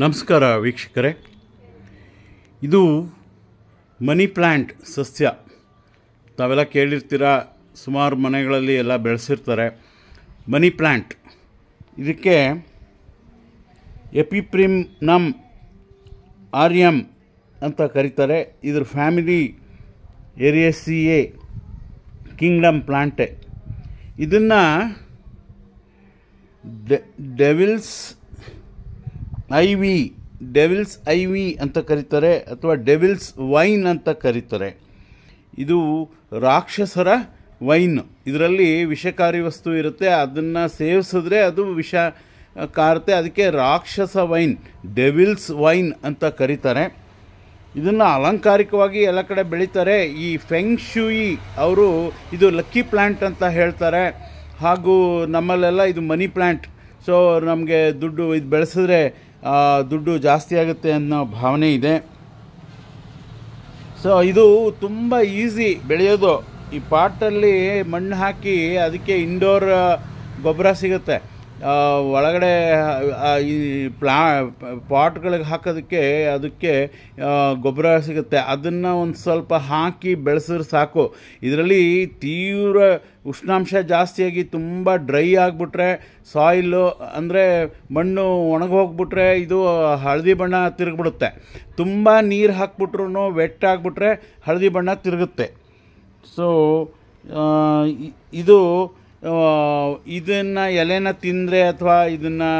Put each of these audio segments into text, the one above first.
ನಮಸ್ಕಾರ ವೀಕ್ಷಕರೇ ಇದು ಮನಿ ಪ್ಲ್ಯಾಂಟ್ ಸಸ್ಯ ತಾವೆಲ್ಲ ಕೇಳಿರ್ತೀರ ಸುಮಾರು ಮನೆಗಳಲ್ಲಿ ಎಲ್ಲ ಬೆಳೆಸಿರ್ತಾರೆ ಮನಿ ಪ್ಲ್ಯಾಂಟ್ ಇದಕ್ಕೆ ಎಪಿಪ್ರಿಮ್ ನಮ್ ಆರ್ಯಮ್ ಅಂತ ಕರೀತಾರೆ ಇದ್ರ ಫ್ಯಾಮಿಲಿ ಏರಿಯಸಿ ಎ ಕಿಂಗ್ಡಮ್ ಪ್ಲ್ಯಾಂಟೆ ಇದನ್ನು devil's ivy devil's ivy ಅಂತ ಕರೀತಾರೆ ಅಥವಾ ಡೆವಿಲ್ಸ್ ವೈನ್ ಅಂತ ಕರೀತಾರೆ ಇದು ರಾಕ್ಷಸರ ವೈನ್ ಇದರಲ್ಲಿ ವಿಷಕಾರಿ ವಸ್ತು ಇರುತ್ತೆ ಅದನ್ನು ಸೇವಿಸಿದ್ರೆ ಅದು ವಿಷ ಕಾರತೆ ಅದಕ್ಕೆ ರಾಕ್ಷಸ ವೈನ್ ಡೆವಿಲ್ಸ್ ವೈನ್ ಅಂತ ಕರೀತಾರೆ ಇದನ್ನು ಅಲಂಕಾರಿಕವಾಗಿ ಎಲ್ಲ ಕಡೆ ಬೆಳೀತಾರೆ ಈ ಫೆಂಗ್ ಶೂಯಿ ಅವರು ಇದು ಲಕ್ಕಿ ಪ್ಲ್ಯಾಂಟ್ ಅಂತ ಹೇಳ್ತಾರೆ ಹಾಗೂ ನಮ್ಮಲ್ಲೆಲ್ಲ ಇದು ಮನಿ ಪ್ಲ್ಯಾಂಟ್ ಸೊ ನಮಗೆ ದುಡ್ಡು ಇದು ಬೆಳೆಸಿದ್ರೆ ದುಡ್ಡು ಜಾಸ್ತಿ ಆಗುತ್ತೆ ಅನ್ನೋ ಭಾವನೆ ಇದೆ ಸೊ ಇದು ತುಂಬ ಈಸಿ ಬೆಳೆಯೋದು ಈ ಪಾಟಲ್ಲಿ ಮಣ್ಣು ಹಾಕಿ ಅದಕ್ಕೆ ಇಂಡೋರ್ ಗೊಬ್ಬರ ಸಿಗುತ್ತೆ ಒಳಗಡೆ ಈ ಪ್ಲಾ ಪಾಟ್ಗಳಿಗೆ ಹಾಕೋದಕ್ಕೆ ಅದಕ್ಕೆ ಗೊಬ್ಬರ ಸಿಗುತ್ತೆ ಅದನ್ನು ಒಂದು ಸ್ವಲ್ಪ ಹಾಕಿ ಬೆಳೆಸಿದ್ರೆ ಸಾಕು ಇದರಲ್ಲಿ ತೀವ್ರ ಉಷ್ಣಾಂಶ ಜಾಸ್ತಿಯಾಗಿ ತುಂಬ ಡ್ರೈ ಆಗಿಬಿಟ್ರೆ ಸಾಯಿಲು ಅಂದರೆ ಮಣ್ಣು ಒಣಗೋಗ್ಬಿಟ್ರೆ ಇದು ಹಳದಿ ಬಣ್ಣ ತಿರುಗಿಬಿಡುತ್ತೆ ತುಂಬ ನೀರು ಹಾಕ್ಬಿಟ್ರು ಆಗಿಬಿಟ್ರೆ ಹಳದಿ ಬಣ್ಣ ತಿರುಗುತ್ತೆ ಸೊ ಇದು ಇದನ್ನು ಎಲೆನ ತಿಂದರೆ ಅಥವಾ ಇದನ್ನು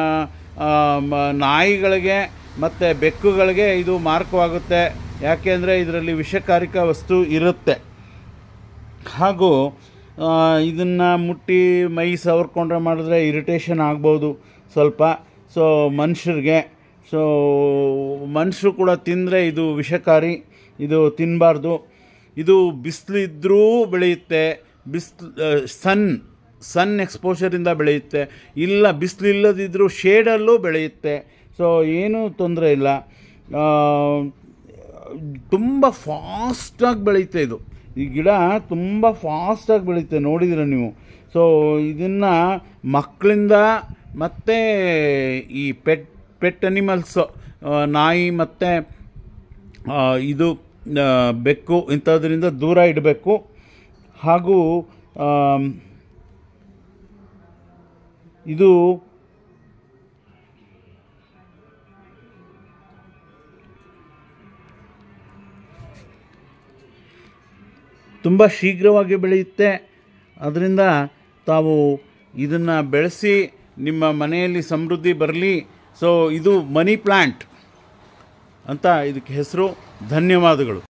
ನಾಯಿಗಳಿಗೆ ಮತ್ತು ಬೆಕ್ಕುಗಳಿಗೆ ಇದು ಮಾರ್ಕವಾಗುತ್ತೆ ಯಾಕೆಂದರೆ ಇದರಲ್ಲಿ ವಿಷಕಾರಿಕ ವಸ್ತು ಇರುತ್ತೆ ಹಾಗೂ ಇದನ್ನು ಮುಟ್ಟಿ ಮೈ ಸವರ್ಕೊಂಡ್ರೆ ಮಾಡಿದ್ರೆ ಇರಿಟೇಷನ್ ಆಗ್ಬೋದು ಸ್ವಲ್ಪ ಸೊ ಮನುಷ್ಯರಿಗೆ ಸೊ ಮನುಷ್ಯರು ಕೂಡ ತಿಂದರೆ ಇದು ವಿಷಕಾರಿ ಇದು ತಿನ್ನಬಾರ್ದು ಇದು ಬಿಸಿಲಿದ್ರೂ ಬೆಳೆಯುತ್ತೆ ಬಿಸಿಲು ಸನ್ ಸನ್ ಎಕ್ಸ್ಪೋಷರಿಂದ ಬೆಳೆಯುತ್ತೆ ಇಲ್ಲ ಬಿಸಿಲಿಲ್ಲದಿದ್ದರೂ ಶೇಡಲ್ಲೂ ಬೆಳೆಯುತ್ತೆ ಸೊ ಏನೂ ತೊಂದರೆ ಇಲ್ಲ ತುಂಬ ಫಾಸ್ಟಾಗಿ ಬೆಳೆಯುತ್ತೆ ಇದು ಈ ಗಿಡ ತುಂಬ ಫಾಸ್ಟಾಗಿ ಬೆಳೆಯುತ್ತೆ ನೋಡಿದಿರ ನೀವು ಸೊ ಇದನ್ನು ಮಕ್ಕಳಿಂದ ಮತ್ತು ಈ ಪೆಟ್ ಪೆಟ್ ಅನಿಮಲ್ಸು ನಾಯಿ ಮತ್ತು ಇದು ಬೆಕ್ಕು ಇಂಥದ್ರಿಂದ ದೂರ ಇಡಬೇಕು ಹಾಗೂ ಇದು ತುಂಬ ಶೀಘ್ರವಾಗಿ ಬೆಳೆಯುತ್ತೆ ಅದರಿಂದ ತಾವು ಇದನ್ನು ಬೆಳೆಸಿ ನಿಮ್ಮ ಮನೆಯಲ್ಲಿ ಸಮೃದ್ಧಿ ಬರಲಿ ಸೊ ಇದು ಮನಿ ಪ್ಲಾಂಟ್ ಅಂತ ಇದಕ್ಕೆ ಹೆಸರು ಧನ್ಯವಾದಗಳು